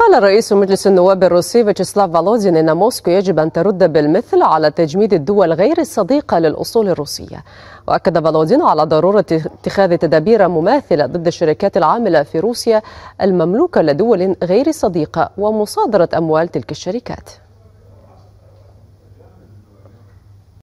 قال رئيس مجلس النواب الروسي فيتشسلاف فالوزين إن موسكو يجب أن ترد بالمثل على تجميد الدول غير الصديقة للأصول الروسية وأكد فالوزين على ضرورة اتخاذ تدابير مماثلة ضد الشركات العاملة في روسيا المملوكة لدول غير صديقة ومصادرة أموال تلك الشركات